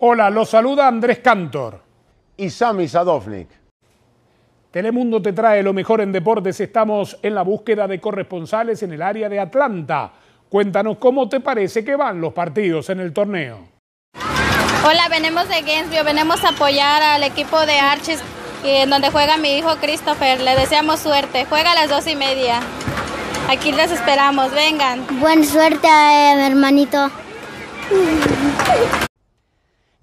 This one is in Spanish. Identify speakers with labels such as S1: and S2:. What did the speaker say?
S1: Hola, los saluda Andrés Cantor. Y Sami Sadovnik. Telemundo te trae lo mejor en deportes. Estamos en la búsqueda de corresponsales en el área de Atlanta. Cuéntanos cómo te parece que van los partidos en el torneo.
S2: Hola, venimos de Gainesville, venimos a apoyar al equipo de Arches, en donde juega mi hijo Christopher. Le deseamos suerte. Juega a las dos y media. Aquí les esperamos, vengan.
S3: Buena suerte, eh, hermanito.